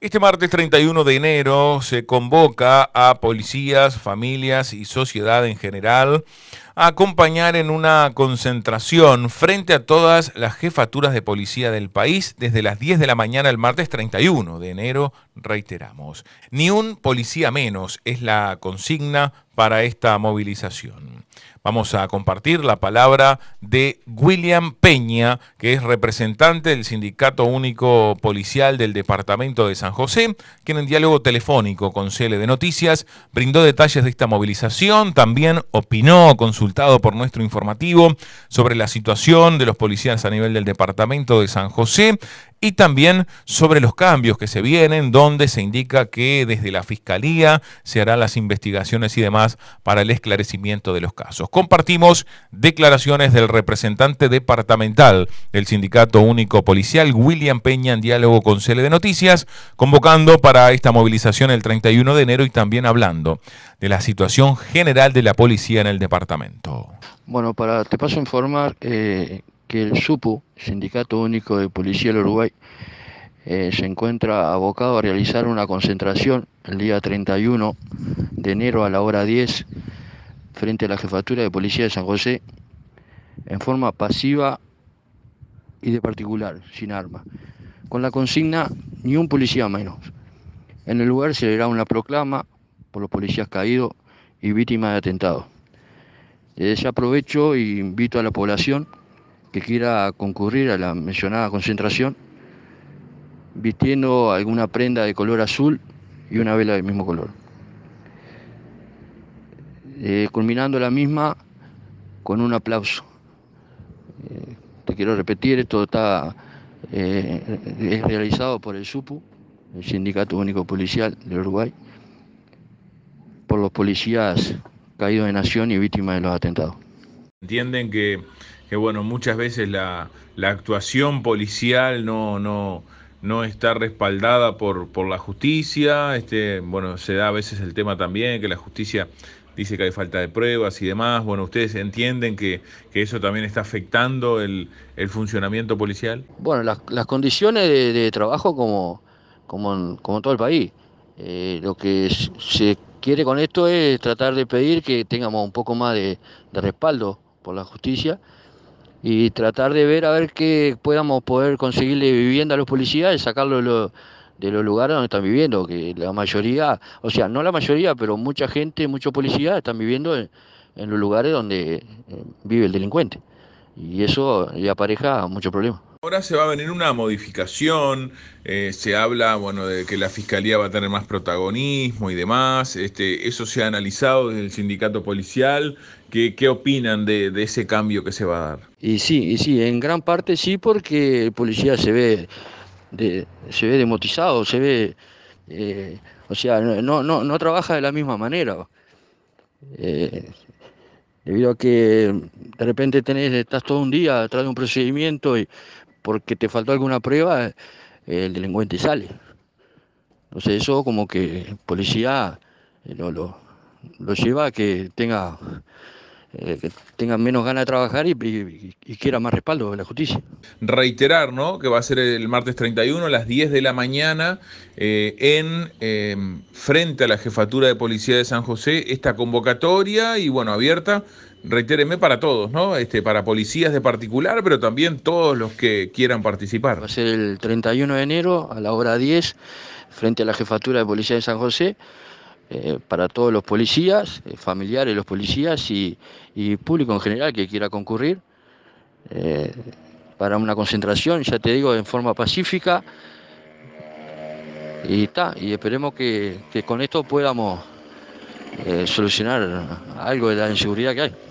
Este martes 31 de enero se convoca a policías, familias y sociedad en general acompañar en una concentración frente a todas las jefaturas de policía del país desde las 10 de la mañana el martes 31 de enero, reiteramos. Ni un policía menos es la consigna para esta movilización. Vamos a compartir la palabra de William Peña, que es representante del Sindicato Único Policial del Departamento de San José, quien en diálogo telefónico con CL de Noticias brindó detalles de esta movilización, también opinó con su por nuestro informativo sobre la situación de los policías a nivel del departamento de San José y también sobre los cambios que se vienen, donde se indica que desde la Fiscalía se harán las investigaciones y demás para el esclarecimiento de los casos. Compartimos declaraciones del representante departamental del Sindicato Único Policial, William Peña, en diálogo con Cele de Noticias, convocando para esta movilización el 31 de enero y también hablando de la situación general de la policía en el departamento. Bueno, para te paso a informar eh, que el SUPU, Sindicato Único de Policía del Uruguay, eh, se encuentra abocado a realizar una concentración el día 31 de enero a la hora 10 frente a la Jefatura de Policía de San José en forma pasiva y de particular, sin arma, con la consigna ni un policía menos. En el lugar se leerá una proclama por los policías caídos y víctimas de atentados. Desaprovecho ese aprovecho invito a la población que quiera concurrir a la mencionada concentración vistiendo alguna prenda de color azul y una vela del mismo color. Eh, culminando la misma con un aplauso. Eh, te quiero repetir, esto está eh, es realizado por el SUPU, el Sindicato Único Policial de Uruguay, por los policías caídos de nación y víctimas de los atentados. Entienden que que bueno, muchas veces la, actuación policial no, no, no está respaldada por, por la justicia, este, bueno, se da a veces el tema también que la justicia dice que hay falta de pruebas y demás. Bueno, ¿ustedes entienden que, que eso también está afectando el, el funcionamiento policial? Bueno, las, las condiciones de, trabajo como, como, en, como todo el país. Eh, lo que se quiere con esto es tratar de pedir que tengamos un poco más de, de respaldo por la justicia y tratar de ver a ver qué podamos poder conseguirle vivienda a los policías y de los de los lugares donde están viviendo, que la mayoría, o sea, no la mayoría, pero mucha gente, muchos policías están viviendo en, los lugares donde eh, vive el delincuente. Y eso le apareja muchos problemas. Ahora se va a venir una modificación, eh, se habla bueno, de que la fiscalía va a tener más protagonismo y demás, este, eso se ha analizado desde el sindicato policial, ¿qué, qué opinan de, de ese cambio que se va a dar? Y sí, y sí, en gran parte sí, porque el policía se ve, se ve demotizado, se ve, eh, o sea, no, trabaja de la misma manera. Eh, debido a que de repente tenés, estás todo un día atrás de un procedimiento y porque te faltó alguna prueba, el delincuente sale. Entonces eso como que el policía eh, lo, lo lleva a que tenga eh, que tengan menos ganas de trabajar y, quieran quiera más respaldo de la justicia. Reiterar, ¿no? Que va a ser el martes 31 a las 10 de la mañana eh, en em, frente a la jefatura de policía de San José esta convocatoria y bueno, abierta. Reitéreme para todos, ¿no? Este, para policías de particular, pero también todos los que quieran participar. Va a ser el 31 de enero a la hora 10, frente a la jefatura de policía de San José. Eh, para todos los policías, eh, familiares de los policías y, público en general que quiera concurrir eh, para una concentración, ya te digo, en forma pacífica. Y, está. y esperemos que, con esto podamos solucionar algo de la inseguridad que hay.